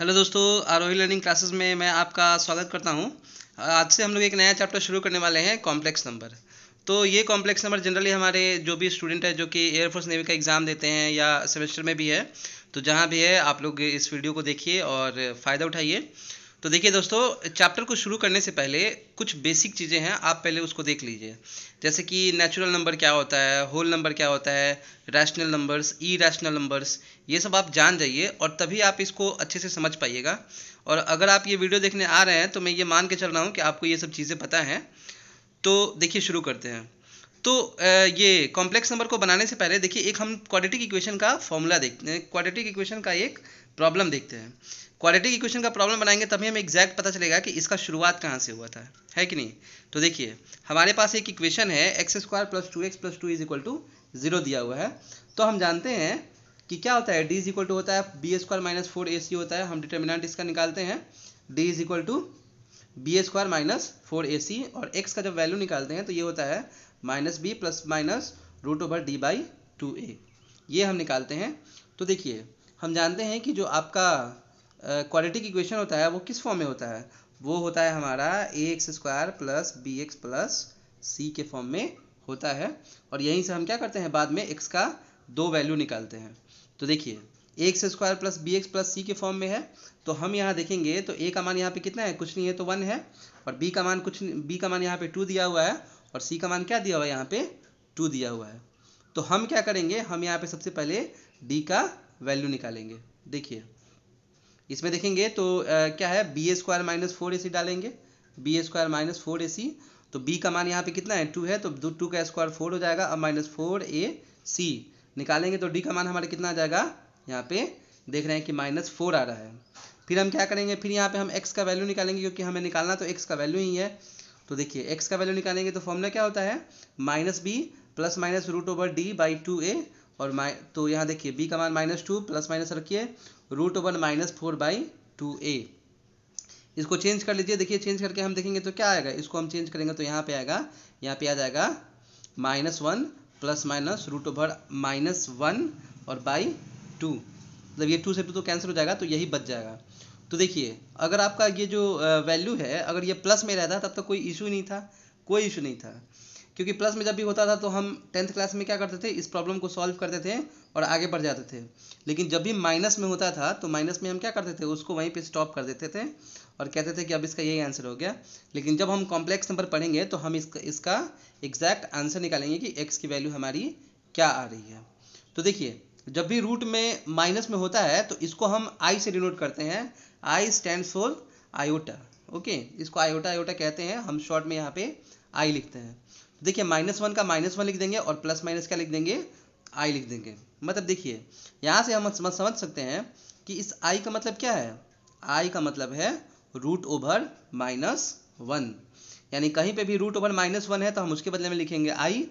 hello दोस्तों आरोही learning classes में मैं आपका स्वागत करता हूं आज से हम लोग एक नया चैप्टर शुरू करने वाले हैं कॉम्प्लेक्स नंबर तो ये कॉम्प्लेक्स नंबर जनरली हमारे जो भी स्टूडेंट है जो कि एयरफोर्स नेवी का एग्ज़ाम देते हैं या सेमेस्टर में भी है तो जहाँ भी है आप लोग इस वीडियो को देखिए और फ़ायदा उठाइए तो देखिए दोस्तों चैप्टर को शुरू करने से पहले कुछ बेसिक चीज़ें हैं आप पहले उसको देख लीजिए जैसे कि नेचुरल नंबर क्या होता है होल नंबर क्या होता है rational numbers irrational numbers ये सब आप जान जाइए और तभी आप इसको अच्छे से समझ पाइएगा और अगर आप ये वीडियो देखने आ रहे हैं तो मैं ये मान के चल रहा हूँ कि आपको ये सब चीज़ें पता हैं तो देखिए शुरू करते हैं तो ये कॉम्प्लेक्स नंबर को बनाने से पहले देखिए एक हम क्वाड्रेटिक इक्वेशन का फॉर्मूला देखते हैं क्वाड्रेटिक इक्वेशन का एक प्रॉब्लम देखते हैं क्वाड्रेटिक इक्वेशन का प्रॉब्लम बनाएंगे तभी हमें एग्जैक्ट पता चलेगा कि इसका शुरुआत कहाँ से हुआ था है कि नहीं तो देखिए हमारे पास एक इक्वेशन है X square plus two X plus two is equal to zero दिया हुआ है तो हम जानते हैं कि क्या होता है डी इज इक्वल टू होता है B square minus four A C होता है हम डिटर्मिनेंट इसका निकालते हैं D is equal to B square minus four A C और एक्स का जब वैल्यू निकालते हैं तो ये होता है minus B plus minus root over D by two A ये हम निकालते हैं तो देखिए हम जानते हैं कि जो आपका क्वालिटी की इक्वेशन होता है वो किस फॉर्म में होता है वो होता है हमारा A X square plus B X plus C के फॉर्म में होता है और यहीं से हम क्या करते हैं बाद में एक्स का दो वैल्यू निकालते हैं तो देखिए X square plus B X plus C के फॉर्म में है तो हम यहाँ देखेंगे तो ए का मान यहाँ पे कितना है कुछ नहीं है तो वन है और बी का मान कुछ बी का मान यहाँ पे टू दिया हुआ है और सी का मान क्या दिया हुआ है यहाँ पे टू दिया हुआ है तो हम क्या करेंगे हम यहाँ पे सबसे पहले डी का वैल्यू निकालेंगे देखिए इसमें देखेंगे तो आ, क्या है B A square minus four A C डालेंगे B A square minus four A C तो बी का मान यहाँ पे कितना है टू है तो दो टू का स्क्वायर फोर हो जाएगा अब माइनस फोर ए सी निकालेंगे तो डी का मान हमारे कितना आ जाएगा यहाँ पे देख रहे हैं कि माइनस फोर आ रहा है फिर हम क्या करेंगे फिर यहाँ पे हम एक्स का वैल्यू निकालेंगे क्योंकि हमें निकालना तो एक्स का वैल्यू ही है तो देखिए एक्स का वैल्यू निकालेंगे तो फॉर्मूला क्या होता है minus B plus minus root over D by two A और माइ तो यहाँ देखिए बी का मान माइनस टू प्लस माइनस रखिए root over minus four by two A इसको चेंज कर लीजिए देखिए चेंज करके हम देखेंगे तो क्या आएगा इसको हम चेंज करेंगे तो यहाँ पे आएगा यहाँ पे आ जाएगा minus one plus minus root over minus one और बाई टू मतलब ये टू से टू तो कैंसिल हो जाएगा तो यही बच जाएगा तो देखिए अगर आपका ये जो वैल्यू है अगर ये प्लस में रहता तब तक तो कोई इशू नहीं था कोई इशू नहीं था क्योंकि प्लस में जब भी होता था तो हम टेंथ क्लास में क्या करते थे इस प्रॉब्लम को सॉल्व करते थे और आगे बढ़ जाते थे लेकिन जब भी माइनस में होता था तो माइनस में हम क्या करते थे उसको वहीं पे स्टॉप कर देते थे और कहते थे कि अब इसका यही आंसर हो गया लेकिन जब हम कॉम्प्लेक्स नंबर पढ़ेंगे तो हम इसका इसका एग्जैक्ट आंसर निकालेंगे कि एक्स की वैल्यू हमारी क्या आ रही है तो देखिए जब भी रूट में माइनस में होता है तो इसको हम आई से डिनोट करते हैं I stand for iota okay इसको आयोटा आयोटा कहते हैं हम शॉर्ट में यहाँ पे आई लिखते हैं देखिए माइनस वन का माइनस वन लिख देंगे और प्लस माइनस क्या लिख देंगे आई लिख देंगे मतलब देखिए यहाँ से हम समझ समझ सकते हैं कि इस आई का मतलब क्या है आई का मतलब है रूट ओवर माइनस वन यानी कहीं पे भी रूट ओवर माइनस वन है तो हम उसके बदले में लिखेंगे आई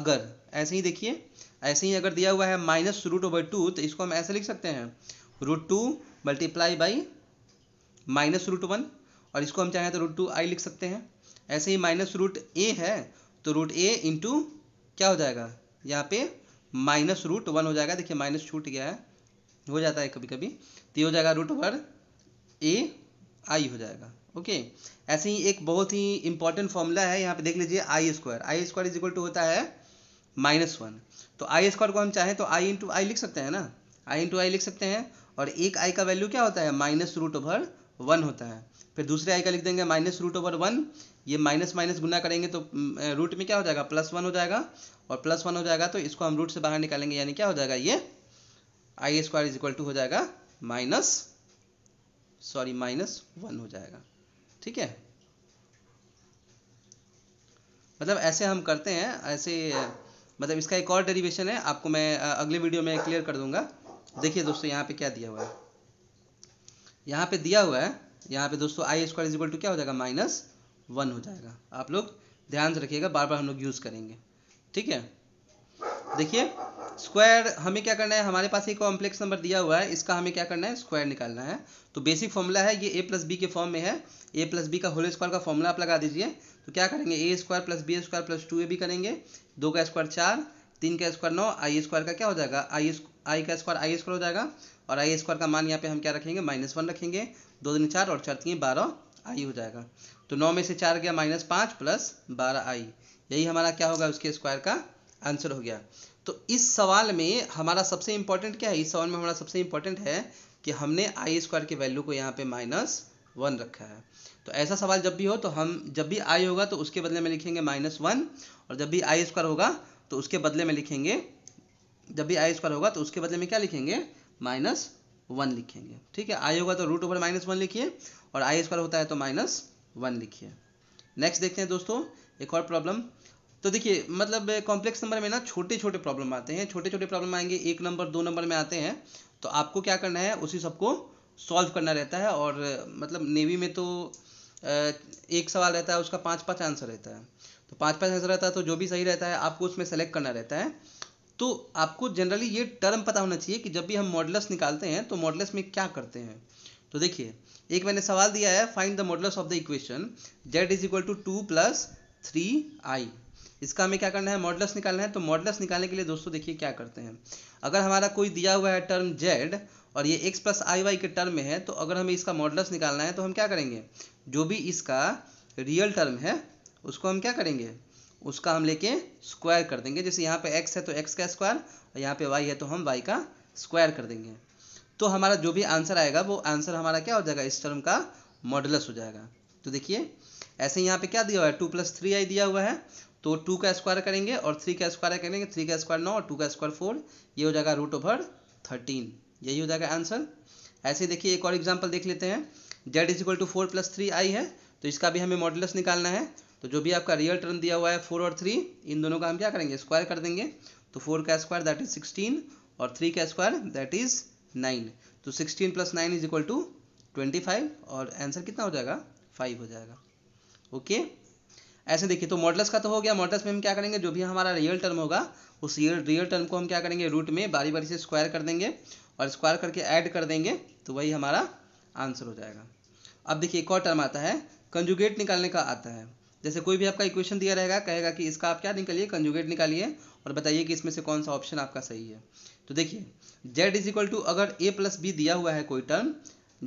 अगर ऐसे ही देखिए ऐसे ही अगर दिया हुआ है माइनस रूट ओवर टू तो इसको हम ऐसे लिख सकते हैं root two multiply by minus root one और इसको हम चाहें तो रूट टू आई लिख सकते हैं ऐसे ही माइनस रूट ए है तो रूट ए इंटू क्या हो जाएगा यहाँ पे माइनस रूट वन हो जाएगा देखिए माइनस छूट गया है हो जाता है कभी कभी तो ये हो जाएगा रूट ओवर ए आई हो जाएगा ओके ऐसे ही एक बहुत ही इंपॉर्टेंट फॉर्मूला है यहाँ पे देख लीजिए I square I square is equal to होता है माइनस वन तो आई स्क्वायर को हम चाहें तो आई इंटू आई लिख सकते हैं ना आई इंटू आई लिख सकते हैं और एक आई का वैल्यू क्या होता है माइनस रूट ओवर वन होता है फिर दूसरे आई का लिख देंगे माइनस रूट ओवर वन ये माइनस माइनस गुना करेंगे तो रूट में क्या हो जाएगा प्लस वन हो जाएगा और प्लस वन हो जाएगा तो इसको हम रूट से बाहर निकालेंगे यानी क्या हो जाएगा ये I square is equal to हो जाएगा माइनस सॉरी माइनस वन हो जाएगा ठीक है मतलब ऐसे हम करते हैं ऐसे मतलब इसका एक और डेरिवेशन है आपको मैं अगले वीडियो में क्लियर कर दूंगा देखिए दोस्तों यहाँ पे क्या दिया हुआ है यहाँ पे दिया हुआ है यहाँ पे दोस्तों I square is equal to क्या हो जाएगा माइनस वन हो जाएगा आप लोग ध्यान से रखिएगा बार बार हम लोग यूज़ करेंगे ठीक है देखिए स्क्वायर हमें क्या करना है हमारे पास एक कॉम्प्लेक्स नंबर दिया हुआ है इसका हमें क्या करना है स्क्वायर निकालना है तो बेसिक फॉर्मूला है ये ए प्लस बी के फॉर्म में है ए प्लस बी का होल स्क्वायर का फॉर्मूला आप लगा दीजिए तो क्या करेंगे A square plus B square plus two A भी करेंगे दो का स्क्वायर चार तीन का स्क्वायर नौ आई स्क्वायर का क्या हो जाएगा आई आई का स्क्वायर आई स्क्वायर हो जाएगा और आई स्क्वायर का मान यहाँ पे हम क्या रखेंगे माइनस वन रखेंगे दो दिन चार और चार तीन बारह आई हो जाएगा तो नौ में से चार गया माइनस पाँच प्लस बारह आई यही हमारा क्या होगा उसके स्क्वायर का आंसर हो गया तो इस सवाल में हमारा सबसे इंपॉर्टेंट क्या है इस सवाल में हमारा सबसे इंपॉर्टेंट है कि हमने आई स्क्वायर के वैल्यू को यहाँ पे माइनस वन रखा है तो ऐसा सवाल जब भी हो तो हम जब भी आई होगा तो उसके बदले में लिखेंगे माइनस वन और जब भी आई स्क्वायर होगा तो उसके बदले में लिखेंगे जब भी आई स्क्वायर होगा तो उसके बदले में क्या लिखेंगे माइनस वन लिखेंगे ठीक है आई होगा तो रूट ओवर माइनस वन लिखिए और आई स्क्वायर होता है तो माइनस वन लिखिए नेक्स्ट देखते हैं दोस्तों एक और प्रॉब्लम तो देखिए मतलब कॉम्प्लेक्स नंबर में ना छोटे छोटे प्रॉब्लम आते हैं छोटे छोटे प्रॉब्लम आएंगे एक नंबर दो नंबर में आते हैं तो आपको क्या करना है उसी सबको सॉल्व करना रहता है और मतलब नेवी में तो एक सवाल रहता है उसका पाँच पाँच आंसर रहता है तो पाँच पाँच आंसर रहता है तो जो भी सही रहता है आपको उसमें सेलेक्ट करना रहता है तो आपको जनरली ये टर्म पता होना चाहिए कि जब भी हम मॉडल्स निकालते हैं तो मॉडल्स में क्या करते हैं तो देखिए एक मैंने सवाल दिया है find the models of the equation Z is equal to two plus three I इसका हमें क्या करना है मॉडल्स निकालना है तो मॉडल्स निकालने के लिए दोस्तों देखिए क्या करते हैं अगर हमारा कोई दिया हुआ है टर्म जेड और ये एक्स प्लस आई वाई के टर्म में है तो अगर हमें इसका मॉडल्स निकालना है तो हम क्या करेंगे जो भी इसका रियल टर्म है उसको हम क्या करेंगे उसका हम लेके स्क्वायर कर देंगे जैसे यहाँ पे x है तो x का स्क्वायर और यहाँ पे y है तो हम y का स्क्वायर कर देंगे तो हमारा जो भी आंसर आएगा वो आंसर हमारा क्या हो जाएगा इस टर्म का मॉडलस हो जाएगा तो देखिए ऐसे यहाँ पे क्या दिया हुआ है टू प्लस थ्री आई दिया हुआ है तो टू का स्क्वायर करेंगे और थ्री का स्क्वायर करेंगे थ्री का स्क्वायर नौ और टू का स्क्वायर फोर ये हो जाएगा रूट ओवर थर्टीन यही हो जाएगा आंसर ऐसे देखिए एक और एग्जाम्पल देख लेते हैं Z is equal to four plus three I है तो इसका भी हमें मॉडलस निकालना है तो जो भी आपका रियल टर्म दिया हुआ है फोर और थ्री इन दोनों का हम क्या करेंगे स्क्वायर कर देंगे तो फोर का स्क्वायर दैट इज सिक्सटीन और थ्री का स्क्वायर दैट इज नाइन तो sixteen plus nine is equal to twenty five और आंसर कितना हो जाएगा फाइव हो जाएगा ओके ऐसे देखिए तो मॉडल्स का तो हो गया मॉडल्स में हम क्या करेंगे जो भी हमारा रियल टर्म होगा उस रियल रियल टर्म को हम क्या करेंगे रूट में बारी बारी से स्क्वायर कर देंगे और स्क्वायर करके ऐड कर देंगे तो वही हमारा आंसर हो जाएगा अब देखिए एक और टर्म आता है कंजुगेट निकालने का आता है जैसे कोई भी आपका इक्वेशन दिया रहेगा कहेगा कि इसका आप क्या निकालिए कंजुगेट निकालिए और बताइए कि इसमें से कौन सा ऑप्शन आपका सही है तो देखिए जेड इज इक्वल टू अगर ए प्लस बी दिया हुआ है कोई term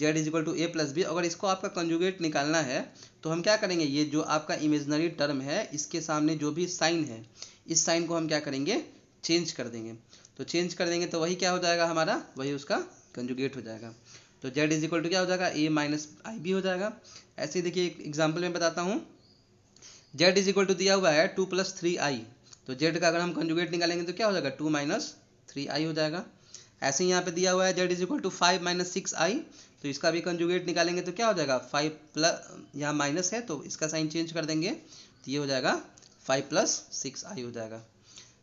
Z is equal to A plus B अगर इसको आपका कंजुगेट निकालना है तो हम क्या करेंगे ये जो आपका इमेजनरी टर्म है इसके सामने जो भी साइन है इस साइन को हम क्या करेंगे चेंज कर देंगे तो चेंज कर देंगे तो वही क्या हो जाएगा हमारा वही उसका कंजुगेट हो जाएगा तो जेड इज इक्वल टू क्या हो जाएगा ए माइनस आई बी हो जाएगा ऐसे देखिए एग्जाम्पल में बताता हूँ जेड इज इक्वल टू दिया हुआ है टू प्लस थ्री आई तो जेड का अगर हम कंजुगेट निकालेंगे तो क्या हो जाएगा टू माइनस थ्री आई हो जाएगा ऐसे ही यहाँ पे दिया हुआ है Z is equal to five minus six I तो इसका भी कंजुगेट निकालेंगे तो क्या हो जाएगा फाइव प्लस यहाँ माइनस है तो इसका साइन चेंज कर देंगे तो ये हो जाएगा फाइव प्लस सिक्स आई हो जाएगा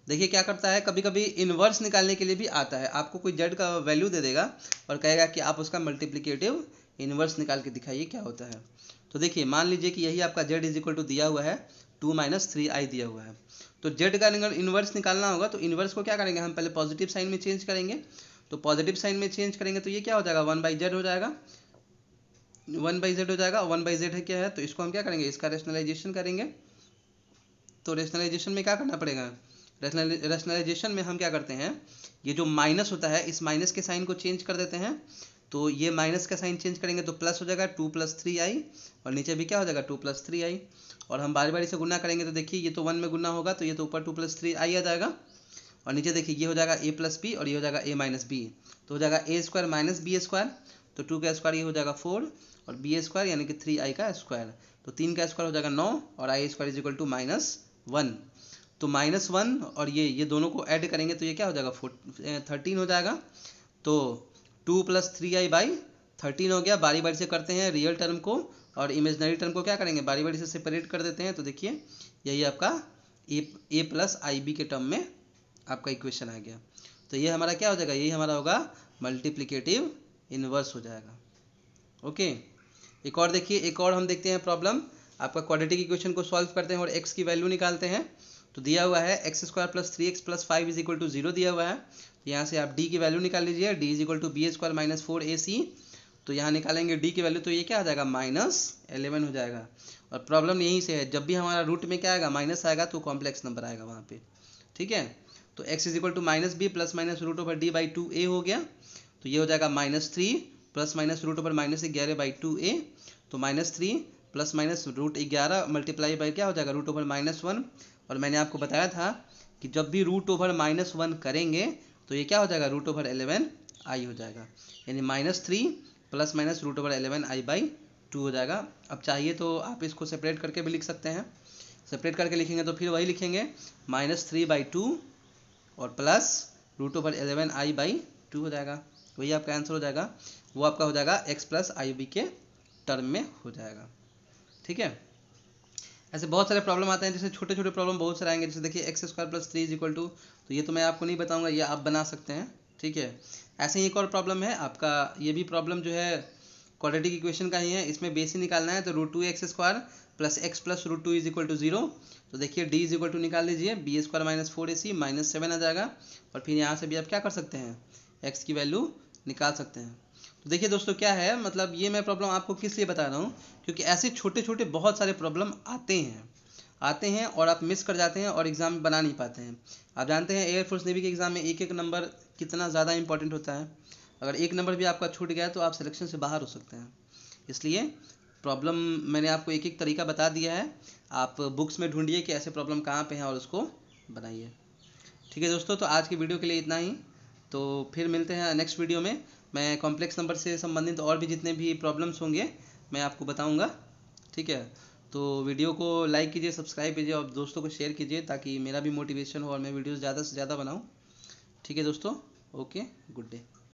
देखिए क्या करता है कभी कभी इन्वर्स निकालने के लिए भी आता है आपको कोई जेड का वैल्यू दे देगा और कहेगा कि आप उसका मल्टीप्लीकेटिव इन्वर्स निकाल के दिखाइए क्या होता है तो देखिए मान लीजिए कि यही आपका जेड इज इक्वल टू दिया हुआ है टू माइनस थ्री आई दिया हुआ है तो जेड का अगर इन्वर्स निकालना होगा तो इन्वर्स को क्या करेंगे हम पहले पॉजिटिव साइन में चेंज करेंगे तो पॉजिटिव साइन में चेंज करेंगे तो ये क्या हो जाएगा वन बाई हो जाएगा वन बाई हो जाएगा वन बाई है क्या है तो इसको हम क्या करेंगे इसका रेशनलाइजेशन करेंगे तो रेशनलाइजेशन में क्या करना पड़ेगा रेशनलाइजेशन में हम क्या करते हैं ये जो माइनस होता है इस माइनस के साइन को चेंज कर देते हैं तो ये माइनस का साइन चेंज करेंगे तो प्लस हो जाएगा टू प्लस थ्री आई और नीचे भी क्या हो जाएगा टू प्लस थ्री आई और हम बारी बारी से गुना करेंगे तो देखिए ये तो वन में गुना होगा तो ये तो ऊपर टू प्लस थ्री आई आ जाएगा और नीचे देखिए ये हो जाएगा ए प्लस बी और ये हो जाएगा ए माइनस बी तो हो जाएगा A square minus B square तो टू का स्क्वायर ये हो जाएगा फोर और बी स्क्वायर यानी कि थ्री आई का स्क्वायर तो तीन का स्क्वायर हो जाएगा नौ और I square is equal to minus one तो माइनस वन और ये ये दोनों को ऐड करेंगे तो ये क्या हो जाएगा फोर थर्टीन हो जाएगा तो two plus three I by thirteen हो गया बारी बारी से करते हैं रियल टर्म को और इमेजनरी टर्म को क्या करेंगे बारी बारी से सेपरेट कर देते हैं तो देखिए यही आपका A A plus I B के टर्म में आपका इक्वेशन आ गया तो ये हमारा क्या हो जाएगा यही हमारा होगा मल्टीप्लीकेटिव इन्वर्स हो जाएगा ओके एक और देखिए एक और हम देखते हैं प्रॉब्लम आपका क्वाड्रेटिक इक्वेशन को सॉल्व करते हैं और एक्स की वैल्यू निकालते हैं तो दिया हुआ है X square plus three X plus five is equal to zero दिया हुआ है तो यहाँ से आप डी की वैल्यू निकाल लीजिए D is equal to B square minus four A C तो यहाँ निकालेंगे डी की वैल्यू तो ये क्या आ जाएगा माइनस एलेवन हो जाएगा और प्रॉब्लम यहीं से है जब भी हमारा रूट में क्या आएगा माइनस आएगा तो कॉम्प्लेक्स नंबर आएगा वहाँ पे ठीक है तो x is equal to minus B plus minus root over D by two A हो गया तो ये हो जाएगा minus three plus minus root over minus ग्यारह बाई टू ए तो minus three plus minus root ग्यारह मल्टीप्लाई बाई क्या हो जाएगा रूट ओवर माइनस वन और मैंने आपको बताया था कि जब भी रूट ओवर माइनस वन करेंगे तो ये क्या हो जाएगा रूट ओवर एलेवन आई हो जाएगा यानी minus three plus minus root over eleven I by two हो जाएगा अब चाहिए तो आप इसको सेपरेट करके भी लिख सकते हैं सेपरेट करके लिखेंगे तो फिर वही लिखेंगे माइनस थ्री बाई टू और plus root over eleven I by two हो जाएगा वही आपका आंसर हो जाएगा वो आपका हो जाएगा एक्स प्लस आई बी के टर्म में हो जाएगा ठीक है ऐसे बहुत सारे प्रॉब्लम आते हैं जैसे छोटे छोटे प्रॉब्लम बहुत सारे आएंगे जैसे देखिए X square plus three is equal to तो ये तो मैं आपको नहीं बताऊंगा ये आप बना सकते हैं ठीक है ऐसे ही एक और प्रॉब्लम है आपका ये भी प्रॉब्लम जो है क्वाड्रेटिक इक्वेशन का ही है इसमें बेस ही निकालना है तो root two X square plus X plus root two is equal to zero तो देखिए डी इज इक्वल टू निकाल लीजिए B square minus four A C minus seven आ जाएगा और फिर यहाँ से भी आप क्या कर सकते हैं एक्स की वैल्यू निकाल सकते हैं तो देखिए दोस्तों क्या है मतलब ये मैं प्रॉब्लम आपको किस लिए बता रहा हूँ क्योंकि ऐसे छोटे छोटे बहुत सारे प्रॉब्लम आते हैं आते हैं और आप मिस कर जाते हैं और एग्ज़ाम में बना नहीं पाते हैं आप जानते हैं एयरफोर्स नेवी के एग्ज़ाम में एक एक नंबर कितना ज़्यादा इंपॉर्टेंट होता है अगर एक नंबर भी आपका छूट गया तो आप सिलेक्शन से बाहर हो सकते हैं इसलिए प्रॉब्लम मैंने आपको एक एक तरीका बता दिया है आप बुक्स में ढूंढिए कि ऐसे प्रॉब्लम कहाँ पे हैं और उसको बनाइए ठीक है दोस्तों तो आज की वीडियो के लिए इतना ही तो फिर मिलते हैं नेक्स्ट वीडियो में मैं कॉम्प्लेक्स नंबर से संबंधित और भी जितने भी प्रॉब्लम्स होंगे मैं आपको बताऊँगा ठीक है तो वीडियो को लाइक कीजिए सब्सक्राइब कीजिए और दोस्तों को शेयर कीजिए ताकि मेरा भी मोटिवेशन हो और मैं वीडियोज़ ज़्यादा से ज़्यादा बनाऊँ ठीक है दोस्तों ओके गुड डे